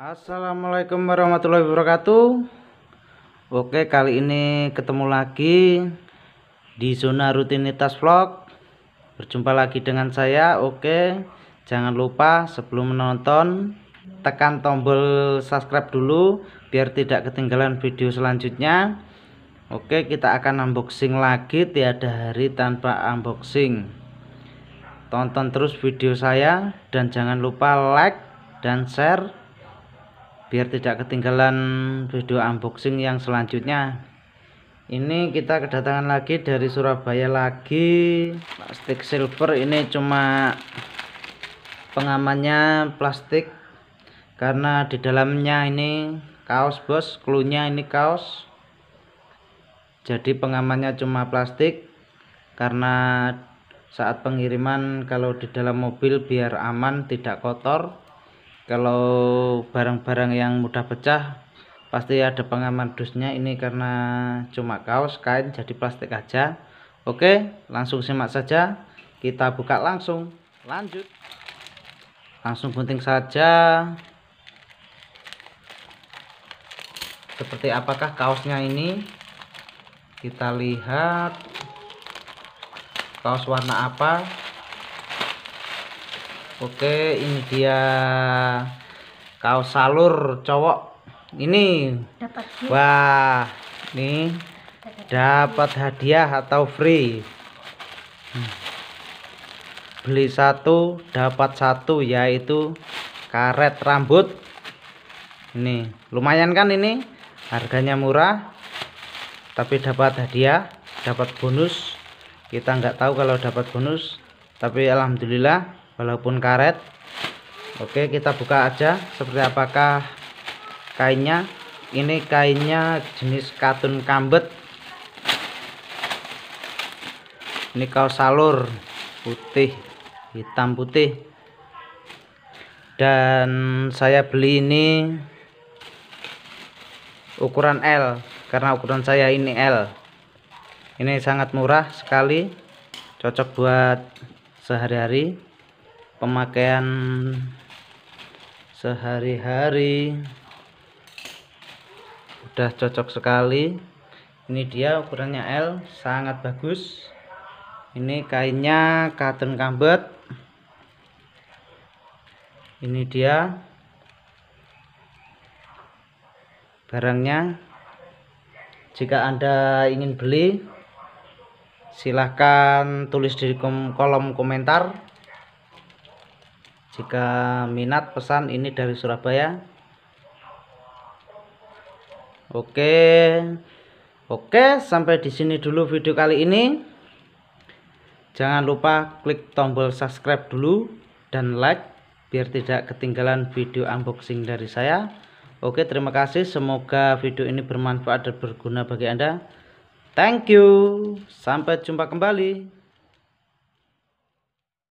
Assalamualaikum warahmatullahi wabarakatuh Oke kali ini ketemu lagi Di zona rutinitas vlog Berjumpa lagi dengan saya Oke jangan lupa sebelum menonton Tekan tombol subscribe dulu Biar tidak ketinggalan video selanjutnya Oke kita akan unboxing lagi Tiada hari tanpa unboxing Tonton terus video saya Dan jangan lupa like dan share biar tidak ketinggalan video unboxing yang selanjutnya ini kita kedatangan lagi dari Surabaya lagi plastik silver ini cuma pengamannya plastik karena di dalamnya ini kaos bos klunya ini kaos jadi pengamannya cuma plastik karena saat pengiriman kalau di dalam mobil biar aman tidak kotor kalau barang-barang yang mudah pecah pasti ada pengaman dusnya ini karena cuma kaos kain jadi plastik aja oke langsung simak saja kita buka langsung lanjut langsung gunting saja seperti apakah kaosnya ini kita lihat kaos warna apa Oke, ini dia kaos salur cowok. Ini Wah, ini dapat hadiah atau free. Hmm. Beli satu dapat satu yaitu karet rambut. Ini lumayan kan ini? Harganya murah tapi dapat hadiah, dapat bonus. Kita nggak tahu kalau dapat bonus, tapi alhamdulillah walaupun karet Oke kita buka aja seperti apakah kainnya ini kainnya jenis katun kambet ini kaos salur putih hitam putih dan saya beli ini ukuran L karena ukuran saya ini L ini sangat murah sekali cocok buat sehari-hari pemakaian sehari-hari udah cocok sekali ini dia ukurannya L sangat bagus ini kainnya cotton kambet ini dia barangnya jika anda ingin beli silahkan tulis di kolom komentar jika minat pesan ini dari Surabaya oke oke sampai di sini dulu video kali ini jangan lupa klik tombol subscribe dulu dan like biar tidak ketinggalan video unboxing dari saya oke terima kasih semoga video ini bermanfaat dan berguna bagi anda thank you sampai jumpa kembali